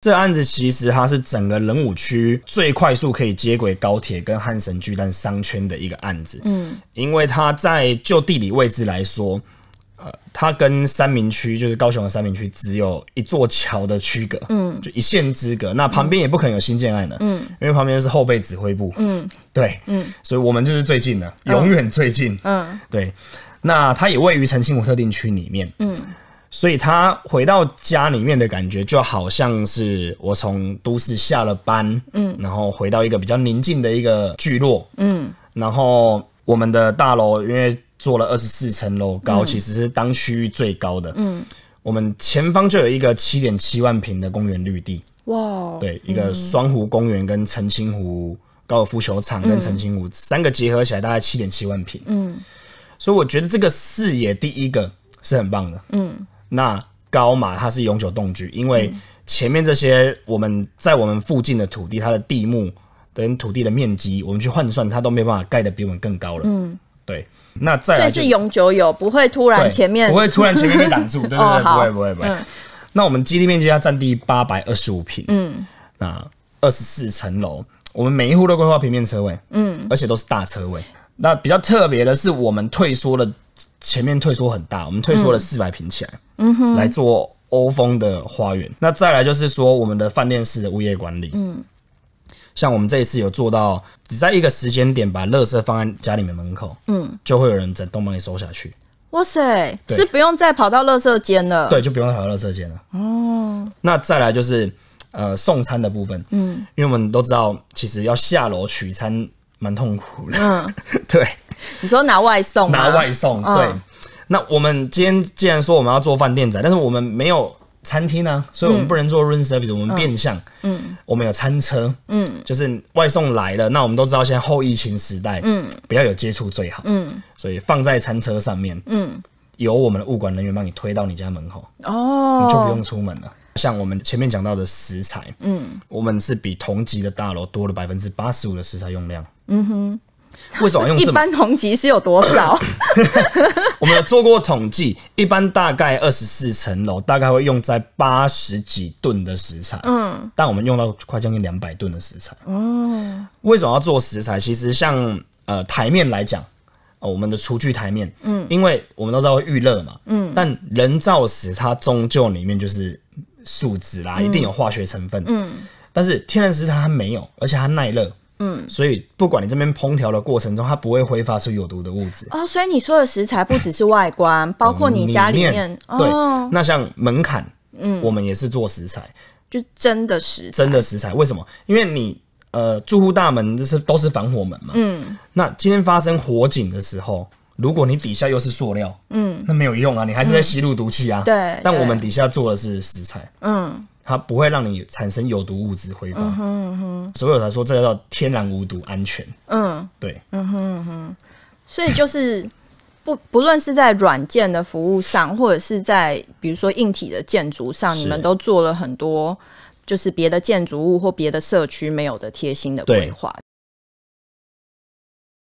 这案子其实它是整个仁武区最快速可以接轨高铁跟汉神巨蛋商圈的一个案子。嗯，因为它在就地理位置来说，呃，它跟三民区就是高雄的三民区只有一座桥的区隔。嗯，就一线之隔。那旁边也不可能有新建案的。嗯，因为旁边是后备指挥部。嗯，对。嗯，所以我们就是最近的，永远最近。嗯，对。那它也位于澄清湖特定区里面。嗯。所以他回到家里面的感觉就好像是我从都市下了班，嗯，然后回到一个比较宁静的一个聚落，嗯，然后我们的大楼因为做了二十四层楼高，其实是当区域最高的，嗯，我们前方就有一个七点七万平的公园绿地，哇，对，一个双湖公园跟澄清湖高尔夫球场跟澄清湖三个结合起来大概七点七万平，嗯，所以我觉得这个视野第一个是很棒的，嗯。那高嘛，它是永久动居，因为前面这些我们在我们附近的土地，它的地目跟土地的面积，我们去换算，它都没办法盖的比我们更高了。嗯，对。那再来是永久有，不会突然前面不会突然前面被挡住，对对对？不会不会不会。那我们基地面积要占地八百二十五平，嗯，那二十四层楼，我们每一户都规划平面车位，嗯，而且都是大车位。那比较特别的是，我们退缩了，前面退缩很大，我们退缩了四百平起来。嗯哼，来做欧风的花园。那再来就是说，我们的饭店式的物业管理。嗯，像我们这一次有做到，只在一个时间点把垃圾放在家里面门口，嗯，就会有人整栋帮你收下去。哇塞，是不用再跑到垃圾间了。对，就不用跑到垃圾间了。哦。那再来就是，呃，送餐的部分。嗯，因为我们都知道，其实要下楼取餐蛮痛苦的。嗯，对。你说拿外送拿外送，对。那我们今天既然说我们要做饭店仔，但是我们没有餐厅呢，所以我们不能做 room service，我们变相，嗯，我们有餐车，嗯，就是外送来了。那我们都知道现在后疫情时代，嗯，不要有接触最好，嗯，所以放在餐车上面，嗯，由我们的物管人员帮你推到你家门口，哦，你就不用出门了。像我们前面讲到的食材，嗯，我们是比同级的大楼多了百分之八十五的食材用量，嗯哼，为什么用？一般同级是有多少？我们有做过统计，一般大概二十四层楼，大概会用在八十几吨的食材。嗯，但我们用到快将近两百吨的食材。哦，为什么要做食材？其实像呃台面来讲，哦，我们的厨具台面，嗯，因为我们都知道预热嘛，嗯，但人造石它终究里面就是树脂啦，一定有化学成分，嗯，但是天然石材它没有，而且它耐热。嗯，所以不管你这边烹调的过程中，它不会挥发出有毒的物质哦。所以你说的食材不只是外观，包括你家里面对。那像门槛，嗯，我们也是做食材，就真的食真的食材。为什么？因为你呃，住户大门就是都是防火门嘛。嗯。那今天发生火警的时候，如果你底下又是塑料，嗯，那没有用啊，你还是在吸入毒气啊。对。但我们底下做的是食材，嗯。它不会让你产生有毒物质挥发，嗯哼所以有才说这叫天然无毒、安全。嗯，对。嗯哼哼，所以就是不不论是在软件的服务上，或者是在比如说硬体的建筑上，你们都做了很多，就是别的建筑物或别的社区没有的贴心的规划。